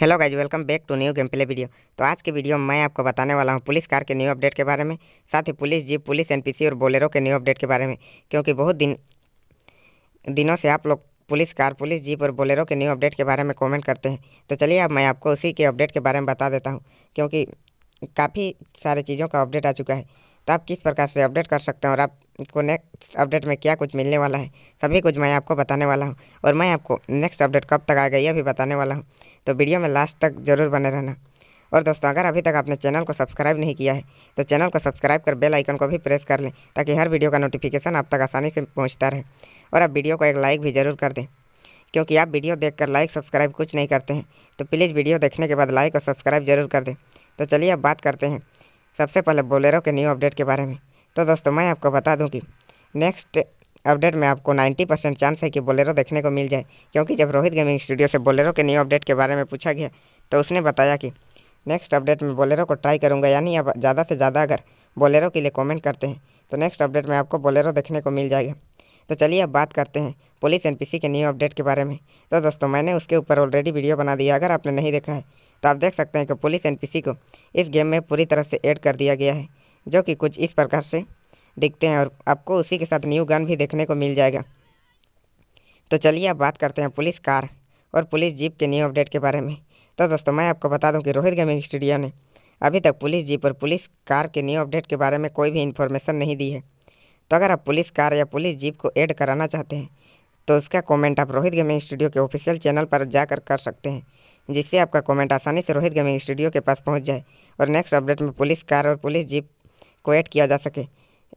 hello guys welcome back to new game play video तो आज के वीडियो में मैं आपको बताने वाला हूँ पुलिस कार के न्यू अपडेट के बारे में साथ ही पुलिस जीप पुलिस एनपीसी और बोलेरो के न्यू अपडेट के बारे में क्योंकि बहुत दिन दिनों से आप लोग पुलिस कार पुलिस जीप और बोलेरो के न्यू अपडेट के बारे में कॉमेंट करते हैं तो चलिए अब मैं आपको उसी के अपडेट के बारे में बता देता हूँ क्योंकि काफ़ी सारे चीज़ों का अपडेट आ चुका है तो आप किस प्रकार से अपडेट कर सकते हैं और आप को नेक्स्ट अपडेट में क्या कुछ मिलने वाला है सभी कुछ मैं आपको बताने वाला हूँ और मैं आपको नेक्स्ट अपडेट कब तक आएगा यह भी बताने वाला हूँ तो वीडियो में लास्ट तक जरूर बने रहना और दोस्तों अगर अभी तक आपने चैनल को सब्सक्राइब नहीं किया है तो चैनल को सब्सक्राइब कर बेल आइकन को भी प्रेस कर लें ताकि हर वीडियो का नोटिफिकेशन आप तक आसानी से पहुँचता रहे और आप वीडियो को एक लाइक भी ज़रूर कर दें क्योंकि आप वीडियो देखकर लाइक सब्सक्राइब कुछ नहीं करते हैं तो प्लीज़ वीडियो देखने के बाद लाइक और सब्सक्राइब जरूर कर दें तो चलिए अब बात करते हैं सबसे पहले बोलेरो के न्यू अपडेट के बारे में तो दोस्तों मैं आपको बता दूं कि नेक्स्ट अपडेट में आपको 90 परसेंट चांस है कि बोलेरो देखने को मिल जाए क्योंकि जब रोहित गेमिंग स्टूडियो से बोलेरो के न्यू अपडेट के बारे में पूछा गया तो उसने बताया कि नेक्स्ट अपडेट में बोलेरो को ट्राई करूँगा यानी अब ज़्यादा से ज़्यादा अगर बोलेरो के लिए कमेंट करते हैं तो नेक्स्ट अपडेट में आपको बोलेरो देखने को मिल जाएगा तो चलिए अब बात करते हैं पुलिस एन के न्यू अपडेट के बारे में तो दोस्तों मैंने उसके ऊपर ऑलरेडी वीडियो बना दिया अगर आपने नहीं देखा है तो आप देख सकते हैं कि पुलिस एन को इस गेम में पूरी तरह से ऐड कर दिया गया है जो कि कुछ इस प्रकार से दिखते हैं और आपको उसी के साथ न्यू गन भी देखने को मिल जाएगा तो चलिए अब बात करते हैं पुलिस कार और पुलिस जीप के न्यू अपडेट के बारे में तो दोस्तों मैं आपको बता दूं कि रोहित गेमिंग स्टूडियो ने अभी तक पुलिस जीप और पुलिस कार के न्यू अपडेट के बारे में कोई भी इन्फॉर्मेशन नहीं दी है तो अगर आप पुलिस कार या पुलिस जीप को ऐड कराना चाहते हैं तो उसका कमेंट आप रोहित गेमिंग स्टूडियो के ऑफिशियल चैनल पर जाकर कर सकते हैं जिससे आपका कॉमेंट आसानी से रोहित गेमिंग स्टूडियो के पास पहुँच जाए और नेक्स्ट अपडेट में पुलिस कार और पुलिस जीप ऐड किया जा सके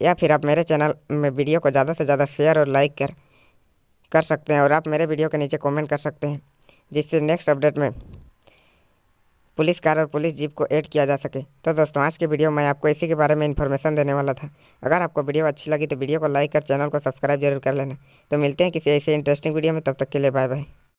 या फिर आप मेरे चैनल में वीडियो को ज़्यादा से ज़्यादा शेयर और लाइक कर कर सकते हैं और आप मेरे वीडियो के नीचे कमेंट कर सकते हैं जिससे नेक्स्ट अपडेट में पुलिस कार और पुलिस जीप को ऐड किया जा सके तो दोस्तों आज की वीडियो में आपको इसी के बारे में इन्फॉर्मेशन देने वाला था अगर आपको वीडियो अच्छी लगी तो वीडियो को लाइक कर चैनल को सब्सक्राइब जरूर कर लेना तो मिलते हैं किसी ऐसे इंटरेस्टिंग वीडियो में तब तक के लिए बाय बाय